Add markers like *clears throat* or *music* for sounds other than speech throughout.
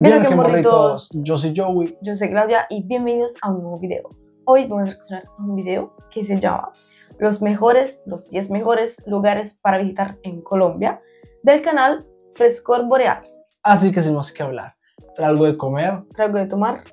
Bien, Yo soy Joey. Yo soy Claudia y bienvenidos a un nuevo video. Hoy vamos a reaccionar un video que se llama Los mejores, los 10 mejores lugares para visitar en Colombia del canal Frescor Boreal. Así que sin más que hablar, traigo de comer, traigo de tomar,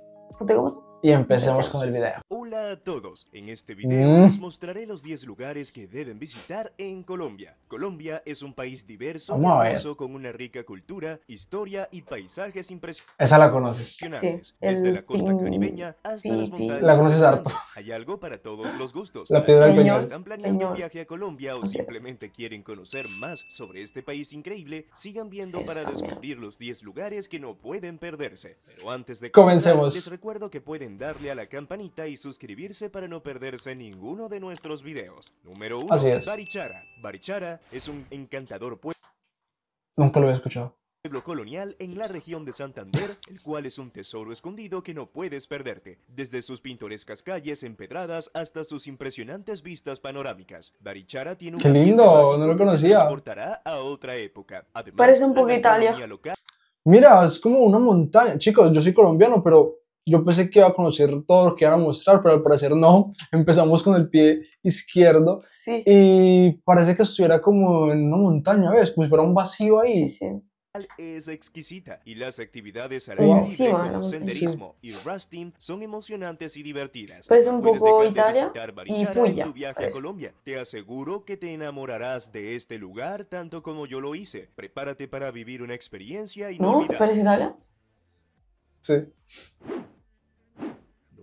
te gusta? Y empecemos con el video. Hola a todos, en este mm. video les mostraré los 10 lugares que deben visitar en Colombia. Colombia es un país diverso, hermoso, con una rica cultura, historia y paisajes impresionantes. Esa la conoces. Sí, Desde la costa caribeña hasta las montañas. La conoces harto. Hay algo para todos los gustos. La piedra del peñón. están planeando un viaje a Colombia o simplemente quieren conocer más sobre este país increíble, sigan viendo para descubrir los 10 lugares que no pueden perderse. Pero antes de comenzar, les recuerdo que pueden darle a la campanita y suscribirse para no perderse ninguno de nuestros videos. Número 1. Barichara. Barichara es un encantador pueblo. Nunca lo había escuchado. Pueblo colonial en la región de Santander, el cual es un tesoro escondido que no puedes perderte. Desde sus pintorescas calles empedradas hasta sus impresionantes vistas panorámicas, Barichara tiene un. ¡Qué lindo! No lo conocía. Transportará a otra época. Parece un poco Italia. Mira, es como una montaña. Chicos, yo soy colombiano, pero yo pensé que iba a conocer todo lo que iban a mostrar, pero al parecer no. Empezamos con el pie izquierdo sí. y parece que estuviera como en una montaña, ¿ves? Pues era un vacío ahí. Sí, sí es exquisita y las actividades al senderismo y rafting son emocionantes y divertidas. Parece un poco Italia y Puya. En viaje a Colombia. Te aseguro que te enamorarás de este lugar tanto como yo lo hice. Prepárate para vivir una experiencia y ¿No? ¿Parece Italia? Sí.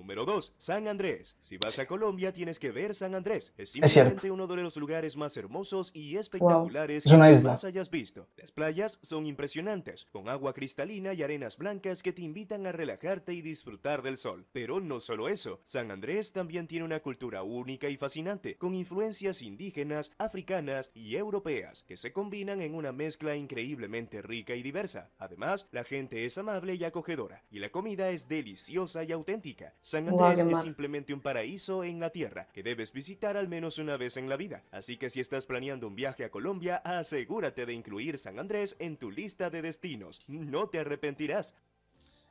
Número 2, San Andrés. Si vas a Colombia, tienes que ver San Andrés. Es simplemente uno de los lugares más hermosos y espectaculares que más hayas visto. Las playas son impresionantes, con agua cristalina y arenas blancas que te invitan a relajarte y disfrutar del sol. Pero no solo eso, San Andrés también tiene una cultura única y fascinante, con influencias indígenas, africanas y europeas, que se combinan en una mezcla increíblemente rica y diversa. Además, la gente es amable y acogedora, y la comida es deliciosa y auténtica. San Andrés es simplemente un paraíso en la tierra que debes visitar al menos una vez en la vida. Así que si estás planeando un viaje a Colombia, asegúrate de incluir San Andrés en tu lista de destinos. No te arrepentirás.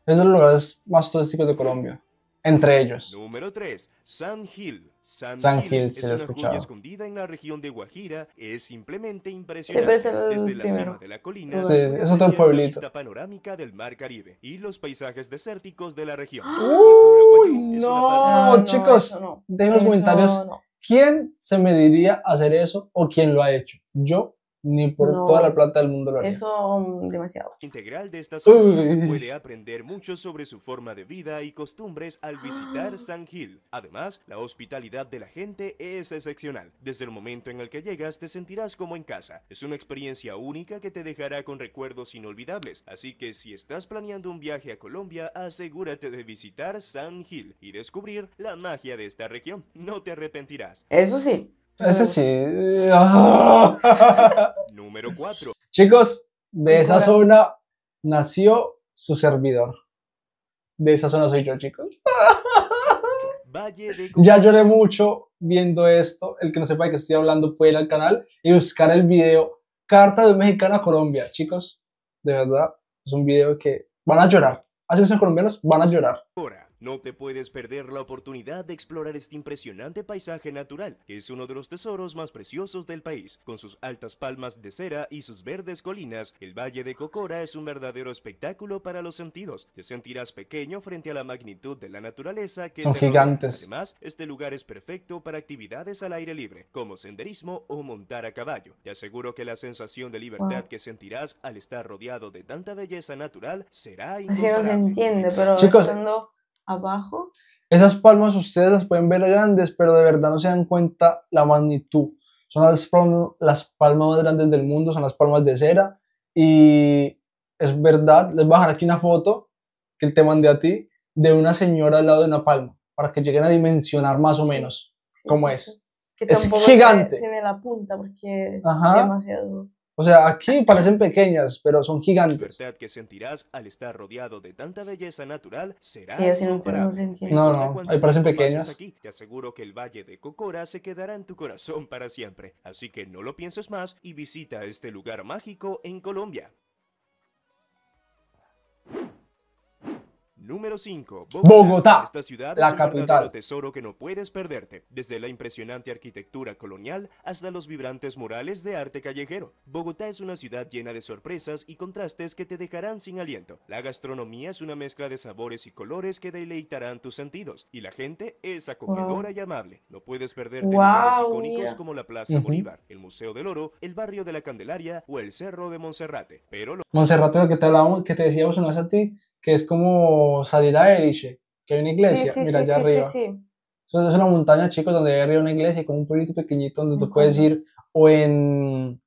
Es el lugar más turístico de Colombia entre ellos. Número 3. San Gil. San, Gil, se lo he escuchado. escondida en la región de Guajira es simplemente impresionante. es Desde la cima de la colina, sí, es otro pueblito. panorámica del mar Caribe y los paisajes desérticos de la región. ¡Ah! Uy, ah, no, chicos, dejen los comentarios. ¿Quién se me diría hacer eso o quién lo ha hecho? Yo ni por toda la plata del mundo lo haría. Eso mm, demasiado. Integral de esta zona puede aprender mucho sobre su forma de vida y costumbres al visitar *gasps* San Gil. Además, la hospitalidad de la gente es excepcional. Desde el momento en el que llegas te sentirás como en casa. Es una experiencia única que te dejará con recuerdos inolvidables. Así que si estás planeando un viaje a Colombia, asegúrate de visitar San Gil y descubrir la magia de esta región. No te arrepentirás. Eso sí, ese sí. *laughs* Número 4. Chicos, de esa zona nació su servidor. De esa zona soy yo, chicos. Ya lloré mucho viendo esto. El que no sepa de qué estoy hablando puede ir al canal y buscar el video Carta de un mexicano a Colombia. Chicos, de verdad, es un video que van a llorar. Así los colombianos van a llorar. No te puedes perder la oportunidad de explorar este impresionante paisaje natural, que es uno de los tesoros más preciosos del país. Con sus altas palmas de cera y sus verdes colinas, el Valle de Cocora es un verdadero espectáculo para los sentidos. Te sentirás pequeño frente a la magnitud de la naturaleza que son gigantes. Además, este lugar es perfecto para actividades al aire libre, como senderismo o montar a caballo. Te aseguro que la sensación de libertad que sentirás al estar rodeado de tanta belleza natural será inolvidable. no se entiende, pero abajo. Esas palmas ustedes las pueden ver grandes, pero de verdad no se dan cuenta la magnitud. Son las, palmas, las palmas más grandes del mundo, son las palmas de cera. Y es verdad, les voy a dejar aquí una foto que te mandé a ti de una señora al lado de una palma, para que lleguen a dimensionar más o menos cómo es. Que es gigante. Se me la punta porque es demasiado. O sea, aquí parecen pequeñas, pero son gigantes. La libertad que sentirás al estar rodeado de tanta belleza natural será Sí, así no, no No, no, ahí parecen pequeñas. Aquí, te aseguro que el Valle de Cocora se quedará en tu corazón para siempre, así que no lo pienses más y visita este lugar mágico en Colombia. Número 5. Bogotá. Esta ciudad la es un tesoro que no puedes perderte. Desde la impresionante arquitectura colonial hasta los vibrantes murales de arte callejero. Bogotá es una ciudad llena de sorpresas y contrastes que te dejarán sin aliento. La gastronomía es una mezcla de sabores y colores que deleitarán tus sentidos. Y la gente es acogedora y amable. No puedes perderte lugares icónicos como la Plaza Bolívar, el Museo del Oro, el Barrio de la Candelaria o el Cerro de Monserrate. Pero lo... Monserrate, que te, que te decíamos en vez que es como salir a que hay una iglesia, sí, sí, mira allá arriba. Entonces es una montaña, chicos, donde hay arriba una iglesia y como un pueblito pequeñito donde tú puedes ir o en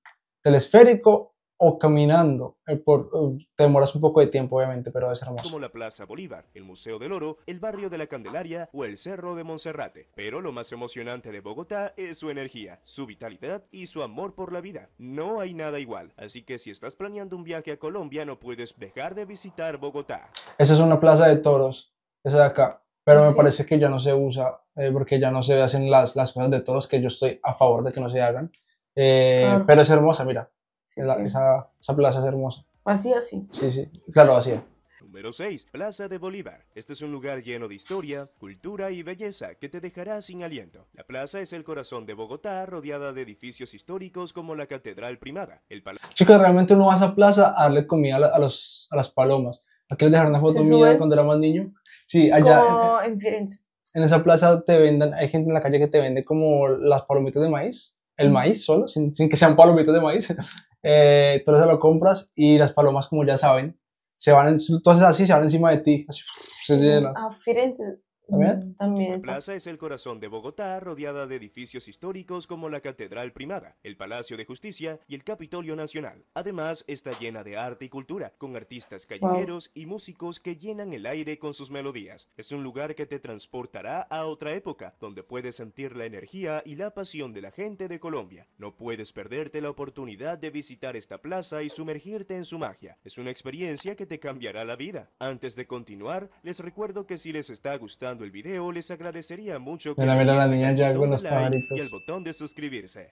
telesférico o caminando, eh, por, te eh, demoras un poco de tiempo obviamente, pero es hermoso. Como la Plaza Bolívar, el Museo del Oro, el barrio de la Candelaria o el Cerro de Monserrate. Pero lo más emocionante de Bogotá es su energía, su vitalidad y su amor por la vida. No hay nada igual, así que si estás planeando un viaje a Colombia no puedes dejar de visitar Bogotá. Esa es una plaza de toros, esa de acá, pero ¿Ah, me parece que ya no se usa eh, porque ya no se hacen las, las cosas de toros que yo estoy a favor de que no se hagan. Pero es hermosa, mira, esa, esa, plaza es hermosa. así así Sí, sí. Claro, así Número 6. Plaza de Bolívar. Este es un lugar lleno de historia, cultura y belleza que te dejará sin aliento. La plaza es el corazón de Bogotá, rodeada de edificios históricos como la Catedral Primada, el Palacio... Chicos, realmente uno va a esa plaza a darle comida a, los, a las palomas. Aquí les dejaron una foto mía cuando era más niño. Sí, allá... Como en Firenze. En esa plaza te vendan, hay gente en la calle que te vende como las palomitas de maíz, el maíz solo, sin, sin que sean palomitas de maíz. *laughs* eh, tú lo compras y las palomas, como ya saben, se van, entonces así se van encima de ti. Así, se Ah, Mm, la plaza es el corazón de Bogotá, rodeada de edificios históricos como la Catedral Primada, el Palacio de Justicia y el Capitolio Nacional. Además, está llena de arte y cultura, con artistas callejeros y músicos que llenan el aire con sus melodías. Es un lugar que te transportará a otra época, donde puedes sentir la energía y la pasión de la gente de Colombia. No puedes perderte la oportunidad de visitar esta plaza y sumergirte en su magia. Es una experiencia que te cambiará la vida. Antes de continuar, les recuerdo que si les está gustando el video, les agradecería mucho que Mira, mira la niña ya con los Y el botón de suscribirse.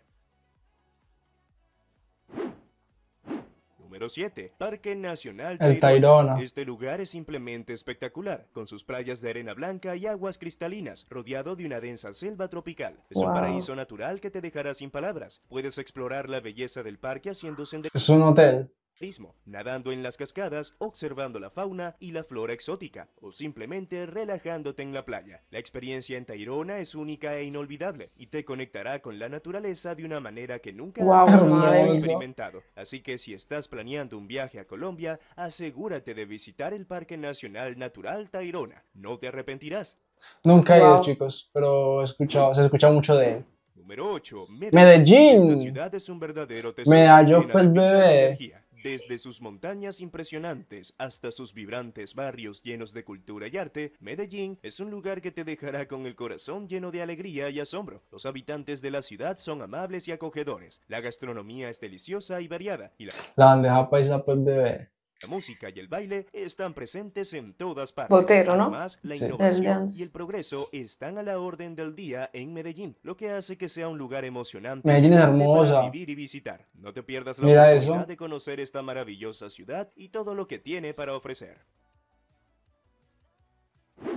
Número 7. Parque Nacional el Tairona. Este lugar es simplemente espectacular, con sus playas de arena blanca y aguas cristalinas, rodeado de una densa selva tropical. Es un paraíso natural que te dejará sin palabras. Puedes explorar la belleza del parque haciendo Es un hotel nadando en las cascadas, observando la fauna y la flora exótica, o simplemente relajándote en la playa. La experiencia en Tairona es única e inolvidable y te conectará con la naturaleza de una manera que nunca has experimentado. Así que si estás planeando un viaje a Colombia, asegúrate de visitar el Parque Nacional Natural Tairona. No te arrepentirás. Nunca he ido, chicos, pero escuchado, se escucha mucho de Número 8. Medellín. Medellín. Esta es un verdadero pues, bebé. Desde sus montañas impresionantes hasta sus vibrantes barrios llenos de cultura y arte, Medellín es un lugar que te dejará con el corazón lleno de alegría y asombro. Los habitantes de la ciudad son amables y acogedores. La gastronomía es deliciosa y variada. la... La música y el baile están presentes en todas partes. Botero, ¿no? la sí. innovación el y el progreso están a la orden del día en Medellín, lo que hace que sea un lugar emocionante. Medellín es hermosa. vivir y visitar. No te pierdas la oportunidad de conocer esta maravillosa ciudad y todo lo que tiene para ofrecer.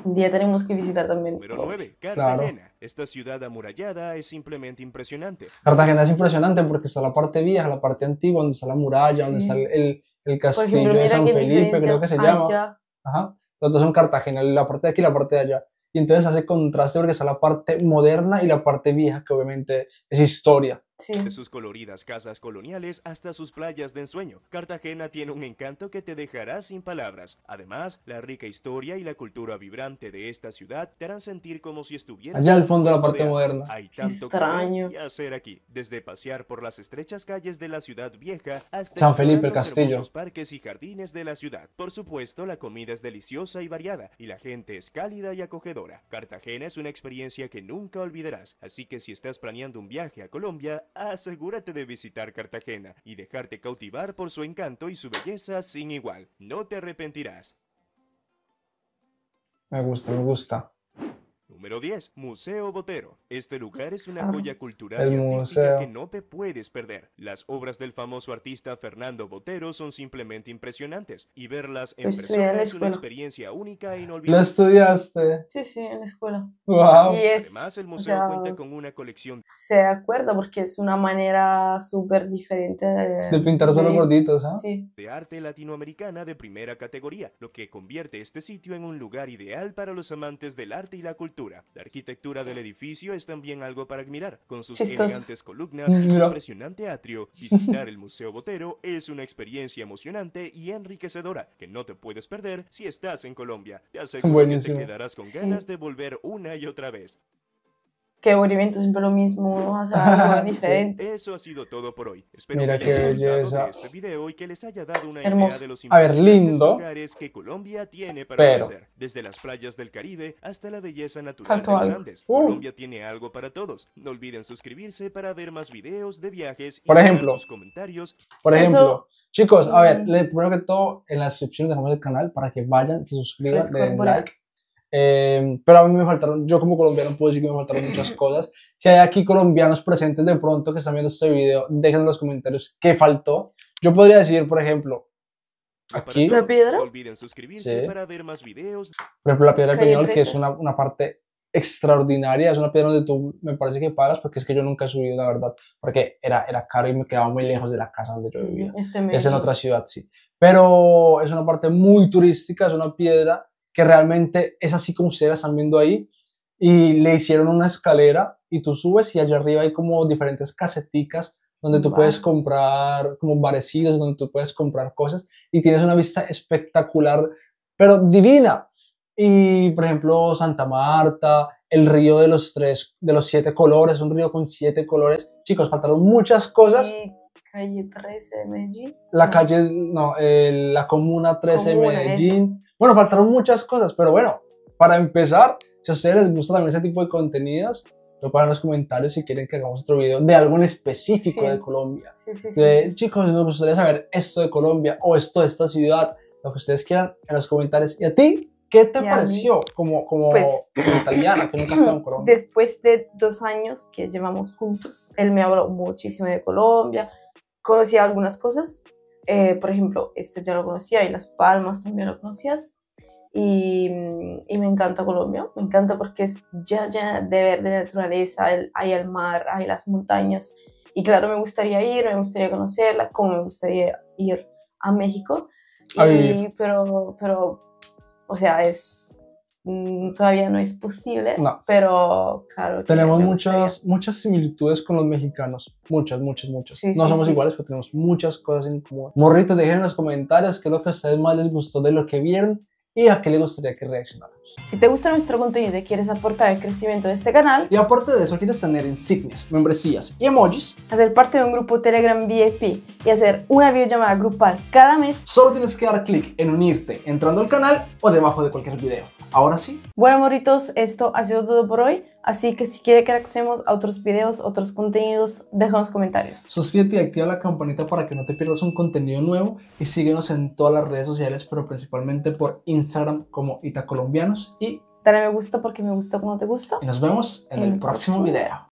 Un día tenemos que visitar también. Número 9, Cartagena. Esta ciudad amurallada es simplemente impresionante. Cartagena es impresionante porque está la parte vieja, la parte antigua, donde está la muralla, donde está el el castillo de San Felipe, creo que se llama. Ajá. Los dos son Cartagena, la parte de aquí y la parte de allá. Y entonces hace contraste porque está la parte moderna y la parte vieja, que obviamente es historia. De sus coloridas casas coloniales hasta sus playas de ensueño, Cartagena tiene un encanto que te dejará sin palabras. Además, la rica historia y la cultura vibrante de esta ciudad te harán sentir como si estuvieras... Allá al fondo de la parte moderna. Hay tanto que hacer aquí, desde pasear por las estrechas calles de la ciudad vieja hasta... San Felipe, castillo. Los parques y jardines de la ciudad. Por supuesto, la comida es deliciosa y variada, y la gente es cálida y acogedora. Cartagena es una experiencia que nunca olvidarás, así que si estás planeando un viaje a Colombia, asegúrate de visitar Cartagena y dejarte cautivar por su encanto y su belleza sin igual. No te arrepentirás. Me gusta, me gusta. Número 10. Museo Botero. Este lugar es una ah, joya cultural y artística que no te puedes perder. Las obras del famoso artista Fernando Botero son simplemente impresionantes y verlas en pues persona es una experiencia única e inolvidable. ¿La estudiaste? Sí, sí, en la escuela. Wow. Y es, Además, el museo cuenta con una colección. Se acuerda porque es una manera súper diferente de, pintar solo gorditos, ¿eh? sí. De arte latinoamericana de primera categoría, lo que convierte este sitio en un lugar ideal para los amantes del arte y la cultura. La arquitectura del edificio es también algo para admirar, con sus elegantes columnas y su impresionante atrio. Visitar el Museo Botero es una experiencia emocionante y enriquecedora que no te puedes perder si estás en Colombia. Te aseguro que te quedarás con ganas de volver una y otra vez que Movimiento siempre lo mismo, o sea, algo *laughs* diferente. Eso ha sido todo por hoy. Espero Mira que Este video y que les haya dado una Hermoso. Idea de los a ver, lindo. que Colombia tiene para pero... Desde las playas del Caribe hasta la belleza natural de los Andes. Uh. Colombia tiene algo para todos. No olviden suscribirse para ver más videos de viajes y por ejemplo, comentarios. Por ejemplo, chicos, a ver, mm. primero que todo, en la descripción dejamos el canal para que vayan, se suscriban, Em, pero a mí me faltaron, yo como colombiano puedo decir que me faltaron muchas *clears throat* cosas. Si hay aquí colombianos presentes de pronto que están viendo este video, dejen en los comentarios qué faltó. Yo podría decir, por ejemplo, aquí. La piedra. Olviden suscribirse para ver más videos. Por ejemplo, la piedra del Peñol, que es una, una parte extraordinaria. Es una piedra donde tú me parece que pagas, porque es que yo nunca he subido, la verdad, porque era, era caro y me quedaba muy lejos de la casa donde yo vivía. Este es en otra ciudad, sí. Pero es una parte muy turística, es una piedra que realmente es así como ustedes están viendo ahí. Y le hicieron una escalera y tú subes y allá arriba hay como diferentes caseticas donde tú puedes comprar como parecidos, donde tú puedes comprar cosas y tienes una vista espectacular, pero divina. Y por ejemplo, Santa Marta, el río de los tres, de los siete colores, un río con siete colores. Chicos, faltaron muchas cosas calle 13 de Medellín. La calle, no, la comuna 13 de Medellín. Bueno, faltaron muchas cosas, pero bueno, para empezar, si a ustedes les gusta también este tipo de contenidos, lo pongan en los comentarios si quieren que hagamos otro video de algo en específico de Colombia. Sí, sí, sí. chicos, nos gustaría saber esto de Colombia o esto de esta ciudad, lo que ustedes quieran en los comentarios. ¿Y a ti? ¿Qué te pareció como, como, pues, como, italiana que nunca has en *clears throat* Colombia? Después de dos años que llevamos juntos, él me habló muchísimo de Colombia, conocía algunas cosas, eh, por ejemplo, este ya lo conocía y Las Palmas también lo conocías. Y, mm, y, me encanta Colombia, me encanta porque es ya, ya de naturaleza, hay el mar, hay las montañas. Y claro, me gustaría ir, me gustaría conocerla, como me gustaría ir a México. pero, pero, o sea, es Mm, todavía no es posible, pero claro. tenemos muchas, muchas similitudes con los mexicanos, muchas, muchas, muchas. no somos iguales, pero tenemos muchas cosas en común. Morritos, dejen en los comentarios qué es lo que a ustedes más les gustó de lo que vieron y a qué le gustaría que reaccionáramos. Si te gusta nuestro contenido y quieres aportar el crecimiento de este canal, y aparte de eso quieres tener insignias, membresías y emojis, hacer parte de un grupo Telegram VIP y hacer una videollamada grupal cada mes, solo tienes que dar clic en unirte entrando al canal o debajo de cualquier video. Ahora sí. Bueno, amoritos, esto ha sido todo por hoy. Así que si quiere que reaccionemos a otros videos, otros contenidos, déjanos comentarios. Suscríbete y activa la campanita para que no te pierdas un contenido nuevo y síguenos en todas las redes sociales, pero principalmente por Instagram como Itacolombianos y dale me gusta porque me gusta cuando te gusta. Y nos vemos en, el, próximo video.